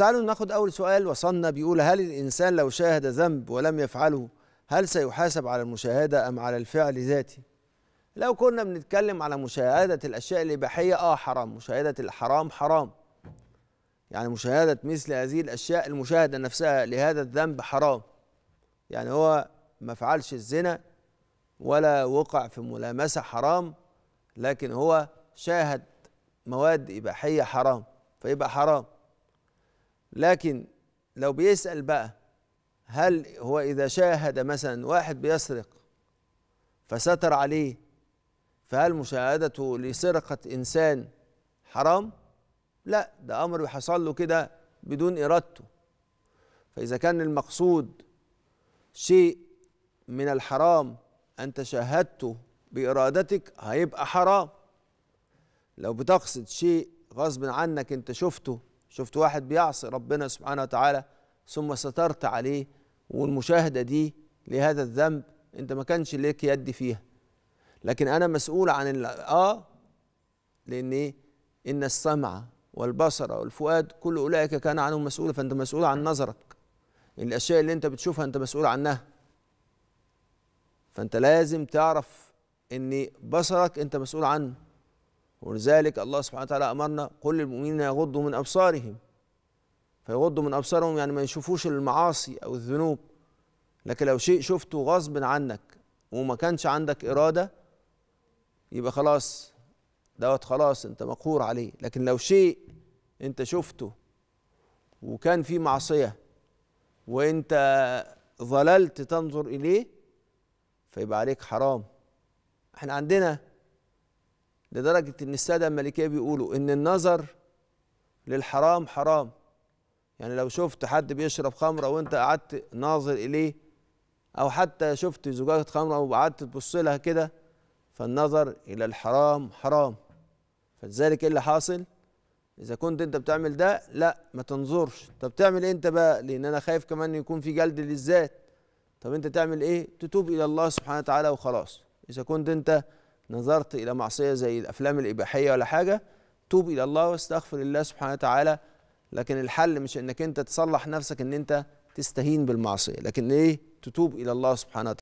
تعالوا ناخد أول سؤال وصلنا بيقول هل الإنسان لو شاهد ذنب ولم يفعله هل سيحاسب على المشاهدة أم على الفعل ذاته؟ لو كنا بنتكلم على مشاهدة الأشياء الإباحية آه حرام مشاهدة الحرام حرام يعني مشاهدة مثل هذه الأشياء المشاهدة نفسها لهذا الذنب حرام يعني هو ما فعلش الزنا ولا وقع في ملامسة حرام لكن هو شاهد مواد إباحية حرام فيبقى حرام لكن لو بيسأل بقى هل هو إذا شاهد مثلا واحد بيسرق فستر عليه فهل مشاهدته لسرقة إنسان حرام؟ لا ده أمر حصل له كده بدون إرادته فإذا كان المقصود شيء من الحرام أنت شاهدته بإرادتك هيبقى حرام لو بتقصد شيء غصب عنك أنت شفته شفت واحد بيعصي ربنا سبحانه وتعالى ثم سترت عليه والمشاهدة دي لهذا الذنب انت ما كانش ليك يد فيها لكن انا مسؤول عن اه لان ايه ان السمع والبصر والفؤاد كل اولئك كان عنهم مسؤولا فانت مسؤول عن نظرك الاشياء اللي انت بتشوفها انت مسؤول عنها فانت لازم تعرف ان بصرك انت مسؤول عنه ولذلك الله سبحانه وتعالى امرنا قل للمؤمنين يغضوا من ابصارهم فيغضوا من ابصارهم يعني ما يشوفوش المعاصي او الذنوب لكن لو شيء شفته غصب عنك وما كانش عندك اراده يبقى خلاص دوت خلاص انت مقهور عليه لكن لو شيء انت شفته وكان فيه معصيه وانت ظللت تنظر اليه فيبقى عليك حرام احنا عندنا لدرجه ان الساده المالكيه بيقولوا ان النظر للحرام حرام يعني لو شفت حد بيشرب خمره وانت قعدت ناظر اليه او حتى شفت زجاجه خمره وقعدت تبص لها كده فالنظر الى الحرام حرام فلذلك ايه اللي حاصل اذا كنت انت بتعمل ده لا ما تنظرش طب تعمل ايه انت بقى لان انا خايف كمان يكون في جلد للذات طب انت تعمل ايه تتوب الى الله سبحانه وتعالى وخلاص اذا كنت انت نظرت إلى معصية زي الأفلام الإباحية ولا حاجة توب إلى الله واستغفر الله سبحانه وتعالى لكن الحل مش إنك أنت تصلح نفسك إن أنت تستهين بالمعصية لكن إيه تتوب إلى الله سبحانه وتعالى